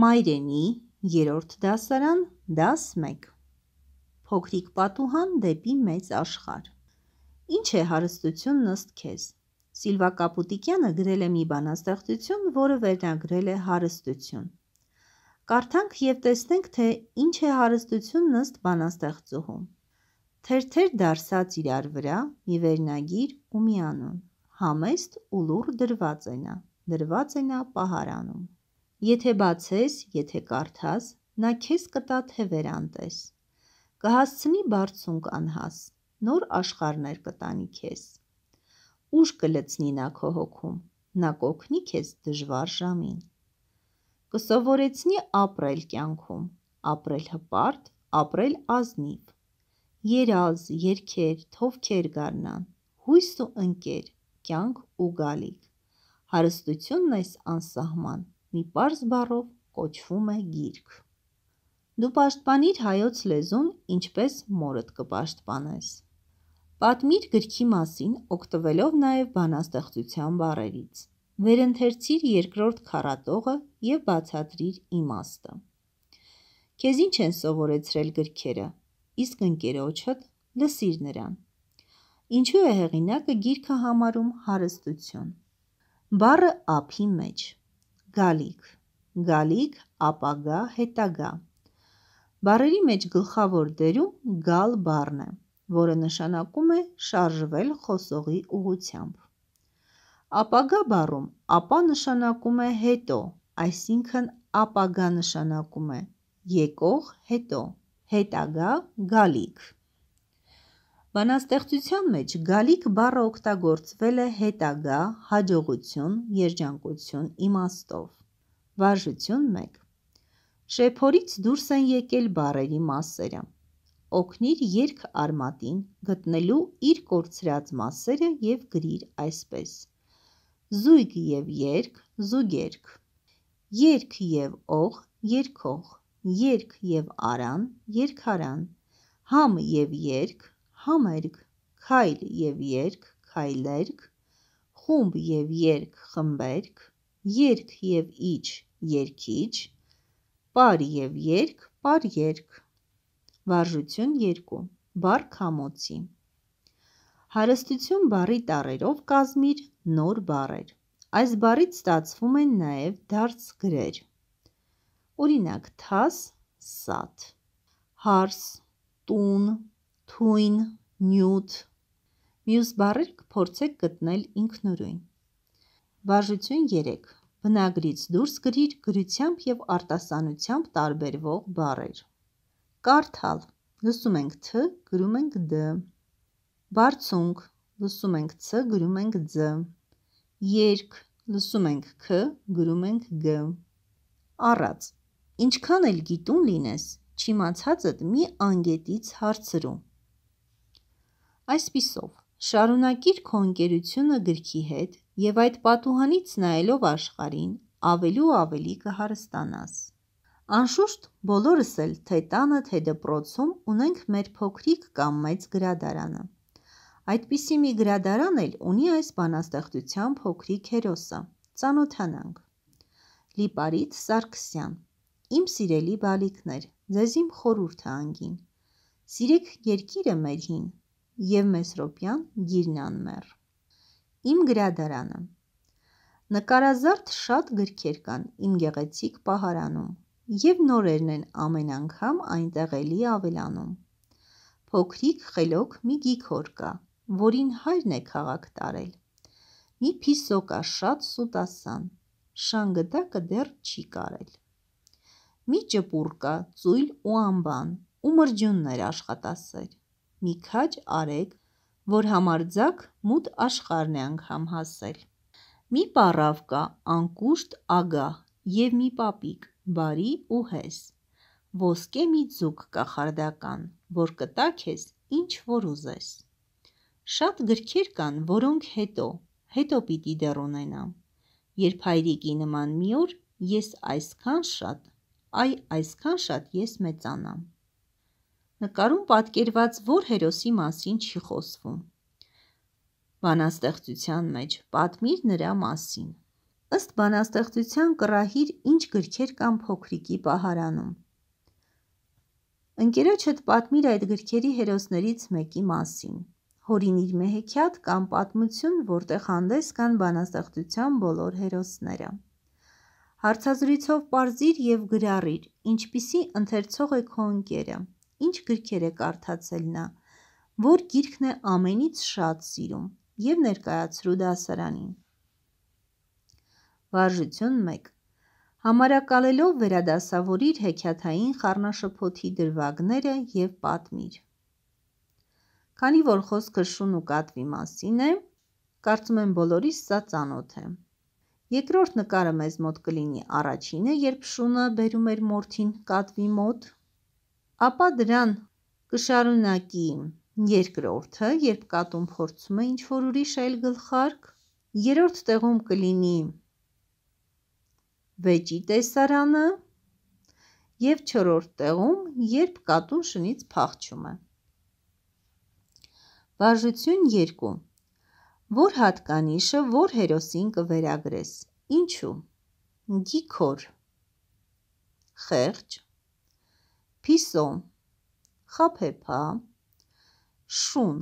Մայրենի երրորդ դասարան դաս 1 Փոքրիկ պատուհան դեպի մեծ աշխարհ Ինչ է հարստությունն ըստ քեզ Սիլվա Կապուտիկյանը գրել է մի բանաստեղծություն, որը վերնագրել է հարստություն Կարդանք եւ տեսնենք թե ինչ է հարստությունն ըստ բանաստեղծուհու Թերթեր դարսած իրար վրա մի վերնագիր ու մի անուն Համեստ ու լուր դրված է նա դրված է նա պահարանում Եթե բացես, եթե կարդաս, նա քեզ կտա թե վերանտես։ Կհասցնի բարձունք անհաս, նոր աշխարներ կտանի քեզ։ Ուշ կլցնի նա քո հոգում, նա կոգնի քեզ դժվար ժամին։ Կսովորեցնի ապրել կյանքում, ապրել հպարտ, ապրել ազնիվ։ Երազ, երկեր, թովքեր գարնան, հույս ու ընկեր, կյանք ու գալիք։ Հարստությունն այս անսահման մի պարզ բառով կոչվում է գիրք։ Դու պաշտպանիր հայոց լեզուն, ինչպես մորդ կպաշտպանես։ Պատմիր գրքի մասին, օգտվելով նաև բանաստեղծության բառերից։ Վերընթերցիր երկրորդ քառատողը եւ բացատրիր իմաստը։ Քեզ ինչ են սովորեցրել գրքերը, իսկ ընկերոջդ լսիր նրան։ Ինչու է հեղինակը գիրքը համարում հարստություն։ Բառը ափի մեջ գալիք, գալիք ապագա հետագա։ Բառերի մեջ գլխավոր դերում գալ բառն է, որը նշանակում է շարժվել խոսողի ուղությամբ։ Ապագա բառում ապա նշանակում է հետո, այսինքն ապագա նշանակում է եկող հետո, հետագա գալիք։ Բանաստեղծության մեջ գալիք բառը օգտագործվել է հետագա, հաջողություն, երջանկություն իմաստով։ Վարժություն 1։ Շեփորից դուրս են եկել բառերի մասերը։ Օգնիր երկ արմատին գտնելու իր կորցրած մասերը եւ գրիր այսպես. զույգ եւ երկ, զուգերկ։ Երկ եւ օղ, երկող։ Երկ եւ արան, երկարան։ Համ եւ երկ, համերգ, քայլ եւ երկ, քայլերկ, խումբ եւ երկ, խմբերկ, երկ եւ իջ, երկիջ, պար եւ երկ, պարերկ։ Վարժություն 2 բառ քամոցի։ Հարստություն բառի տարերով կազմիր նոր բառեր։ Այս բառից ստացվում են նաև դարձ գրեր։ Օրինակ՝ թաս, սատ, հարս, տուն, թույն, նյութ։ Մյուս բառեր կփորձեք գտնել ինքնուրույն։ Բաժություն 3. Բնագրից դուրս գրիր գրությամբ եւ արտասանությամբ տարբերվող բառեր։ Կարդալ. լսում ենք թ, գրում ենք դ։ Բարձունք. լսում ենք ց, գրում ենք ձ։ Երկ. լսում ենք ք, գրում ենք գ։ Առած. Ինչքան էլ գիտուն լինես, չիմացածդ մի անգետից հարցրու։ Այսպիսով, շարունակիր քո ընկերությունը գրքի հետ եւ այդ պատուհանից նայելով աշխարհին, ավելի ու ավելի կհարստանաս։ Անշուշտ բոլորս էլ թե տանը, թե դպրոցում ունենք մեր փոքրիկ կամ մեծ գրադարանը։ Այդպիսի մի գրադարան էլ ունի այս բանաստեղծության փոքրիկ հերոսը։ Ծանոթանանք։ Լիպարիտ Սարգսյան։ Իմ սիրելի բալիկներ, ձեզ իմ խորհուրդը անգին։ Սիրեք երկիրը մեր հին, և Մեսրոպյան Գիրնանմեր։ Իմ գրադարանը Նկարազարդ շատ գրքեր կան իմ գեղեցիկ պահարանում և նորերն են ամեն անգամ այնտեղ էլի ավելանում։ Փոքրիկ խելոք մի գիգոր կա, որին հայրն է քաղաք տարել։ Մի փիսոկա շատ սուտասան, շանգտակը դեռ չի կարել։ Մի ճպուռ կա ծույլ ու անբան, ու մրջյուններ աշխատասեր մի քաջ արեք, որ համարձակ մութ աշխարհն է անգամ հասել։ Մի պառավ կա անկուշտ ագահ և մի պապիկ բարի ու հես։ Ոսկե մի ձուկ կախարդական, որ կտա քեզ ինչ որ ուզես։ Շատ գրքեր կան, որոնք հետո, հետո պիտի դեռ ունենամ։ Երբ հայրիկի նման մի օր ես այսքան շատ, այ այսքան շատ ես մեծանամ։ Նկարում պատկերված որ հերոսի մասին չի խոսվում։ Բանաստեղծության մեջ պատմիր նրա մասին։ Ըստ բանաստեղծության կռահիր ինչ գրքեր կամ փոքրիկի պահարանում։ Ընկերոջդ պատմիր այդ գրքերի հերոսներից մեկի մասին։ Հորինիր մեհեքիաթ կամ պատմություն, որտեղ հանդես կան բանաստեղծության բոլոր հերոսները։ Հարցազրույցով parzիր եւ գրառիր, ինչպիսի ընթերցող է քո ընկերը, ինչ գրքեր է կարդացել նա, որ գիրքն է ամենից շատ սիրում և ներկայացրու դասարանին։ Վարժություն 1 Համարակալելով վերադասավորիր հեքիաթային խառնաշփոթի դրվագները եւ պատմիր։ Քանի որ խոսքը շուն ու կատվի մասին է, կարծում եմ բոլորիս սա ծանոթ է։ Երկրորդ նկարը մեզ մոտ կլինի առաջինը, երբ շունը բերում էր մորթին կատվի մոտ, ապա դրան կշարունակի երկրորդը, երբ կատուն փորձում է ինչ-որ ուրիշ այլ գլխարկ, երրորդ տեղում կլինի վեճի տեսարանը և չորրորդ տեղում, երբ կատուն շնից փախչում է։ Վարժություն 2. Որ հատկանիշը որ հերոսին կվերագրես, ինչու։ Գիքոր, խեղճ, փիսո խափեփա շուն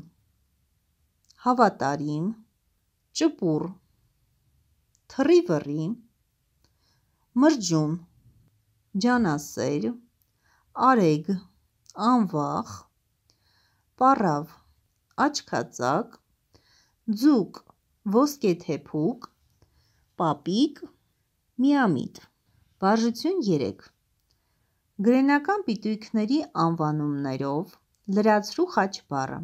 հավատարիմ ճպուր թռիվռի մրջուն ջանասեր արեգ անվախ պարավ աչքածակ ձուկ ոսկեթեփուկ պապիկ միամիտ Վարժություն 3 Գրենական պիտույքների անվանումներով լրացրու խաչ բառը։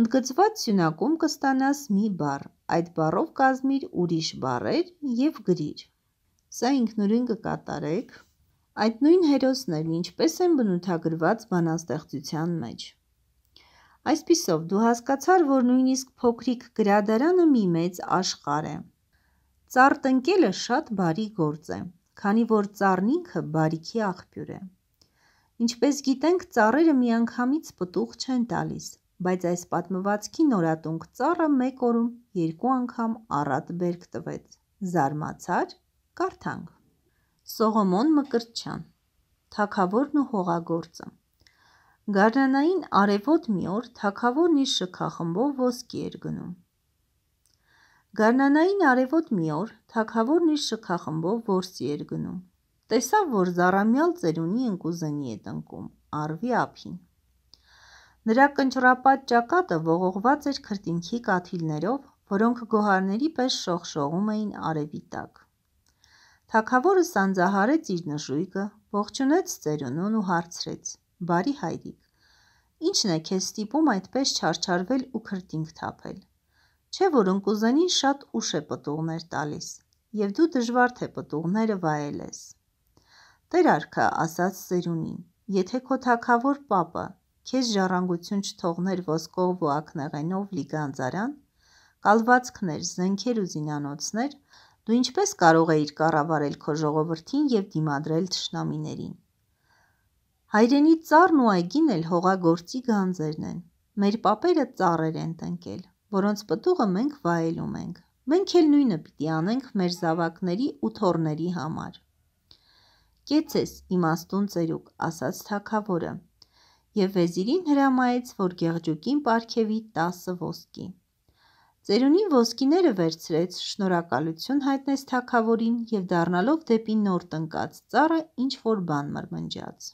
Ընդգծված սյունակում կստանաս մի բառ, այդ բառով կազմիր ուրիշ բառեր եւ գրիր։ Սա ինքնուրույն կկատարեք այդ նույն հերոսներն ինչպես են բնութագրված բանաստեղծության մեջ։ Այսպիսով դու հասկացար, որ նույնիսկ փոքրիկ գրադարանը մի մեծ աշխարհ է։ Ծառ տնկելը շատ բարի գործ է քանի որ ծառնինքը բարիքի աղբյուր է։ Ինչպես գիտենք, ծառերը միանգամից պտուղ չեն տալիս, բայց այս պատմվածքի նորատունք ծառը մեկ օրում երկու անգամ առատ բերք տվեց։ Զարմացար, կարդանք։ Սողոմոն Մկրտչյան Թագավորն ու հողագործը Գարնանային արևոտ մի օր թագավորն իր շքախմբով ոսկի էր գնում։ Գարնանային արևոտ մի օր թակավորն իր շքախմբով որսի էր գնում։ Տեսավ, որ զառամյալ ծերունի ընկուզենի է տնկում, արվի ափին։ Նրա կնճռապատ ճակատը ողողված էր քրտինքի կաթիլներով, որոնք գոհարների պես շողշողում էին արևի տակ։ Թակավորը սանձահարեց իր նժույգը, ողջունեց ծերունուն ու հարցրեց. «Բարի հայրիկ, ի՞նչն է քեզ ստիպում այդպես չարչարվել ու քրտինք թափել»։ Չէ որոնք ուզենին շատ ուշ է պտուղներ տալիս, եւ դու դժվար թե պտուղները վայելես։ Տեր արքա ասաց Սերունին. Եթե քո թակավոր papը քեզ ժառանգություն չթողներ ոսկով ու ակնեղենով լիգանձարան, կալվածքներ, զենքեր ու զինանոցներ, դու ինչպես կարող էիր կառավարել քո ժողովրդին եւ դիմադրել ճշնամիներին։ Հայրենի ծառն ու այգին էլ հողագործի գանձերն են։ Մեր papերը ծառեր են տնկել, որոնց պտուղը մենք վայելում ենք։ Մենք էլ նույնը պիտի անենք մեր զավակների ու թորների համար։ Կեցես իմաստուն ծերուկ, ասաց թակավորը, եւ վեզիրին հրամայեց, որ գեղջուկին պարգևի 10 ոսկի։ Ծերունին ոսկիները վերցրեց, շնորհակալություն հայտնեց թակավորին եւ դառնալով դեպի նոր տնկած ծառը ինչ որ բան մրմնջաց։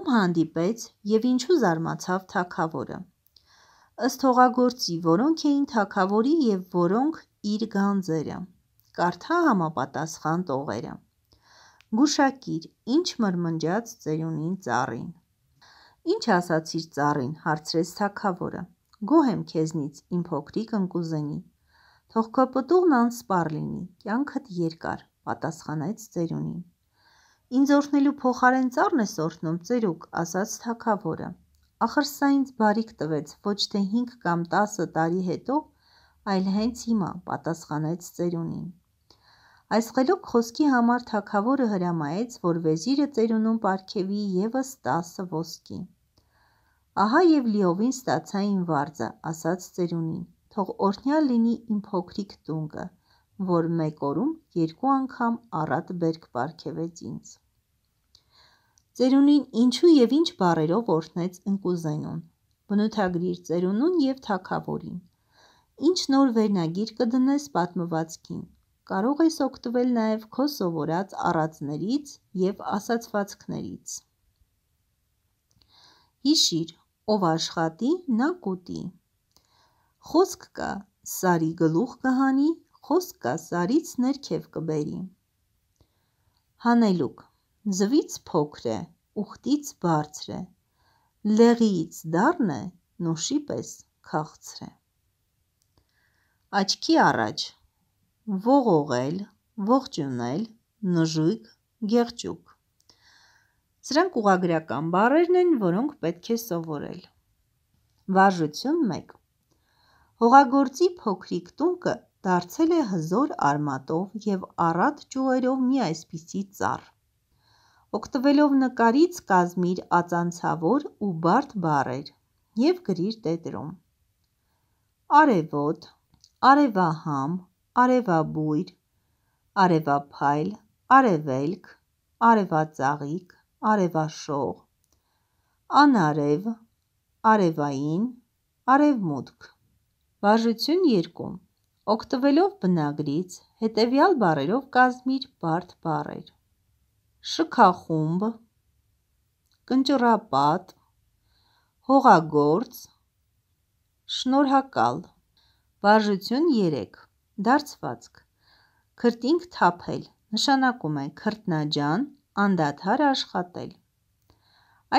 Ում հանդիպեց եւ ինչու զարմացավ թակավորը ըստ հողագործի, որոնք էին թագավորի և որոնք՝ իր գանձերը, կարդա համապատասխան տողերը: Գուշակիր, ինչ մրմնջաց ծերունին ծառին: Ի՞նչ ասացիր ծառին,-հարցրեց թագավորը: Գոհ եմ քեզնից, իմ փոքրիկ ընկուզենի: Թող քո պտուղն անսպառ լինի, կյանքդ երկար, պատասխանեց ծերունին: Ինձ օրհնելու փոխարեն ծա՞ռն ես օրհնում, ծերուկ,- ասաց թագավորը: Ախր սա ինձ բարիք տվեց ոչ թե 5 կամ 10 տարի հետո, այլ հենց հիմա, պատասխանեց ծերունին։ Այս խելոք խոսքի համար թակավորը հրամայեց, որ վեզիրը ծերունուն պարգևի եւս 10 ոսկի։ Ահա եւ լիովին ստացա իմ վարձը, ասաց ծերունին։ Թող օրհնյալ լինի իմ փոքրիկ տունկը, որ մեկ օրում երկու անգամ առատ բերք պարգևեց ինձ։ Ծերունին ինչու եւ ինչ բարերով օրհնեց ընկուզենուն։ Բնութագրիր ծերունուն եւ թակավորին։ Ինչ նոր վերնագիր կդնես պատմվածքին։ Կարող ես օգտվել նաեւ քո սովորած առածներից եւ ասացվածքներից։ Հիշիր, ով աշխատի, նա կուտի։ Խոսք կա, սարի գլուխ կհանի, խոսք կա, սարից ներքև կբերի։ Հանելուկ Ձվից փոքր է, ուխտից բարձր է, լեղից դառն է, նոշի պես քաղցր է։ Աչքի առաջ ողողել, ողջունել, նժույգ, գեղճուկ։ Սրանք ուղագրական բառերն են, որոնք պետք է սովորել։ Վարժություն 1։ Հողագործի փոքրիկ տունկը դարձել է հզոր արմատով եւ առատ ճյուղերով մի այսպիսի ծառ։ Օգտվելով նկարից կազմիր ածանցավոր ու բարդ բառեր և գրիր տետրում։ Արևոտ, արևահամ, արևաբույր, արևափայլ, արևելք, արևածաղիկ, արևաշող, անարև, արևային, արևմուտք։ Վարժություն 2. Օգտվելով բնագրից, հետևյալ բառերով կազմիր բարդ բառեր շքախումբ, կնճռապատ, հողագործ, շնորհակալ։ Վարժություն 3. Դարձվածք։ Քրտինք թափել նշանակում է քրտնաջան անդադար աշխատել։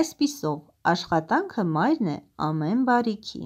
Այսպիսով, աշխատանքը մայրն է ամեն բարիքի։